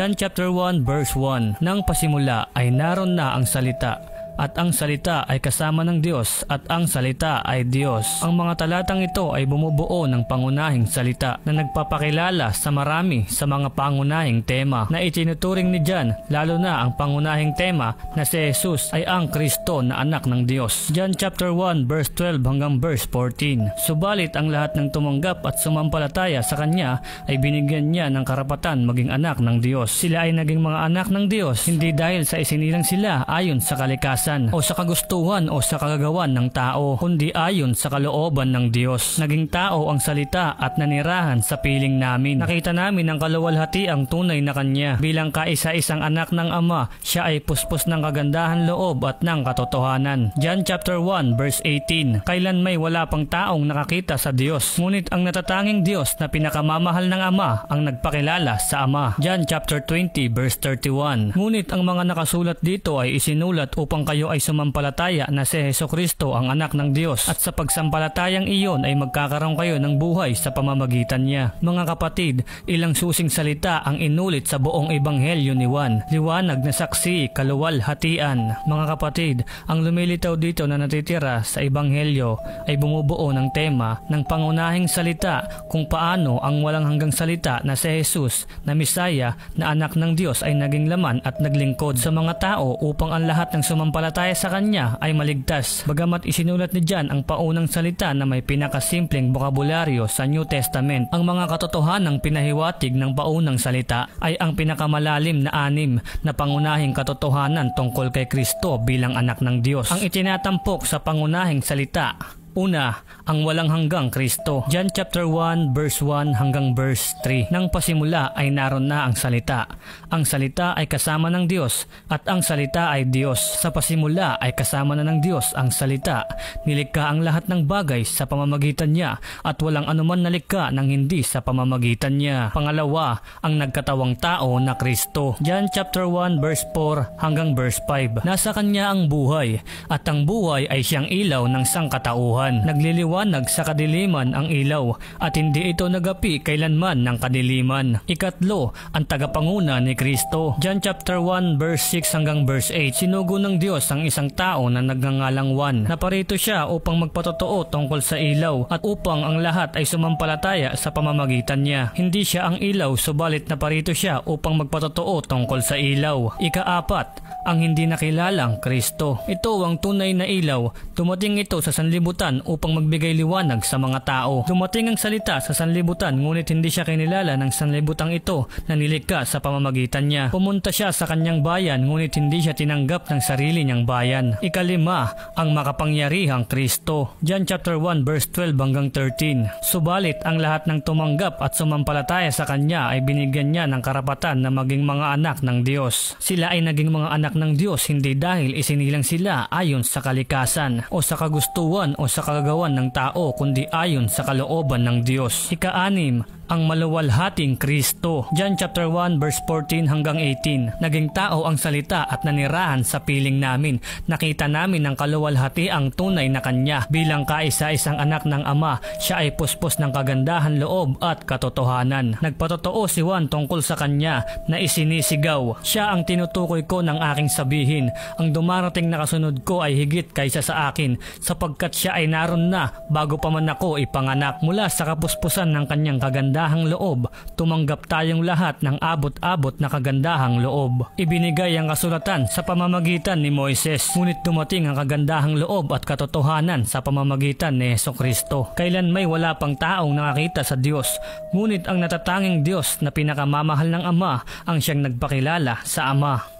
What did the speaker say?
John chapter 1 verse 1 Nang pasimula ay naroon na ang salita at ang salita ay kasama ng Diyos at ang salita ay Diyos. Ang mga talatang ito ay bumubuo ng pangunahing salita na nagpapakilala sa marami sa mga pangunahing tema na itinuturing ni John lalo na ang pangunahing tema na si Jesus ay ang Kristo na anak ng Diyos. John chapter 1 verse 12 hanggang verse 14. Subalit ang lahat ng tumanggap at sumampalataya sa kanya ay binigyan niya ng karapatan maging anak ng Diyos. Sila ay naging mga anak ng Diyos hindi dahil sa isinilang sila ayon sa kalikasan kalikasan o sa kagustuhan o sa kagagawan ng tao, kundi ayon sa kalooban ng Diyos. Naging tao ang salita at nanirahan sa piling namin. Nakita namin ang kaluwalhati ang tunay na kanya. Bilang kaisa-isang anak ng Ama, siya ay puspos ng kagandahan loob at ng katotohanan. John chapter 1 verse 18 Kailan may wala pang taong nakakita sa Diyos, ngunit ang natatanging Diyos na pinakamamahal ng Ama ang nagpakilala sa Ama. John chapter 20 verse 31 Ngunit ang mga nakasulat dito ay isinulat upang kayo ay sumampalataya na si Heso Kristo ang anak ng Diyos at sa pagsampalatayang iyon ay magkakaroon kayo ng buhay sa pamamagitan niya. Mga kapatid, ilang susing salita ang inulit sa buong ebanghelyo ni Juan. Liwanag na saksi, kaluwalhatian. Mga kapatid, ang lumilitaw dito na natitira sa ebanghelyo ay bumubuo ng tema ng pangunahing salita kung paano ang walang hanggang salita na si Jesus na Misaya na anak ng Diyos ay naging laman at naglingkod sa mga tao upang ang lahat ng sumampalataya pananampalataya sa kanya ay maligtas. Bagamat isinulat ni John ang paunang salita na may pinakasimpleng bokabularyo sa New Testament, ang mga katotohanang pinahiwatig ng paunang salita ay ang pinakamalalim na anim na pangunahing katotohanan tungkol kay Kristo bilang anak ng Diyos. Ang itinatampok sa pangunahing salita Una, ang walang hanggang Kristo. John chapter 1 verse 1 hanggang verse 3. Nang pasimula ay naroon na ang salita. Ang salita ay kasama ng Diyos at ang salita ay Diyos. Sa pasimula ay kasama na ng Diyos ang salita. Nilikha ang lahat ng bagay sa pamamagitan niya at walang anuman nalikha ng hindi sa pamamagitan niya. Pangalawa, ang nagkatawang tao na Kristo. John chapter 1 verse 4 hanggang verse 5. Nasa kanya ang buhay at ang buhay ay siyang ilaw ng sangkatauhan kaguluhan. Nagliliwanag sa kadiliman ang ilaw at hindi ito nagapi kailanman ng kadiliman. Ikatlo, ang tagapanguna ni Kristo. John chapter 1 verse 6 hanggang verse 8, sinugo ng Diyos ang isang tao na nagngangalang Juan. Naparito siya upang magpatotoo tungkol sa ilaw at upang ang lahat ay sumampalataya sa pamamagitan niya. Hindi siya ang ilaw subalit naparito siya upang magpatotoo tungkol sa ilaw. Ikaapat, ang hindi nakilalang Kristo. Ito ang tunay na ilaw. Tumating ito sa sanlibutan sanlibutan upang magbigay liwanag sa mga tao. Dumating ang salita sa sanlibutan ngunit hindi siya kinilala ng sanlibutang ito na nilikha sa pamamagitan niya. Pumunta siya sa kanyang bayan ngunit hindi siya tinanggap ng sarili niyang bayan. Ikalima, ang makapangyarihang Kristo. John chapter 1 verse 12 hanggang 13. Subalit ang lahat ng tumanggap at sumampalataya sa kanya ay binigyan niya ng karapatan na maging mga anak ng Diyos. Sila ay naging mga anak ng Diyos hindi dahil isinilang sila ayon sa kalikasan o sa kagustuhan o sa sa kagagawan ng tao kundi ayon sa kalooban ng Diyos. Ika-anim, ang maluwalhating Kristo. John chapter 1 verse 14 hanggang 18. Naging tao ang salita at nanirahan sa piling namin. Nakita namin ng kaluwalhati ang tunay na kanya. Bilang kaisa-isang anak ng ama, siya ay puspos ng kagandahan loob at katotohanan. Nagpatotoo si Juan tungkol sa kanya na isinisigaw. Siya ang tinutukoy ko ng aking sabihin. Ang dumarating na kasunod ko ay higit kaysa sa akin sapagkat siya ay naroon na bago pa man ako ipanganak mula sa kapuspusan ng kanyang kagandahan kagandahang loob, tumanggap tayong lahat ng abot-abot na kagandahang loob. Ibinigay ang kasulatan sa pamamagitan ni Moises, ngunit dumating ang kagandahang loob at katotohanan sa pamamagitan ni Yeso Kristo. Kailan may wala pang taong nakakita sa Diyos, ngunit ang natatanging Diyos na pinakamamahal ng Ama ang siyang nagpakilala sa Ama.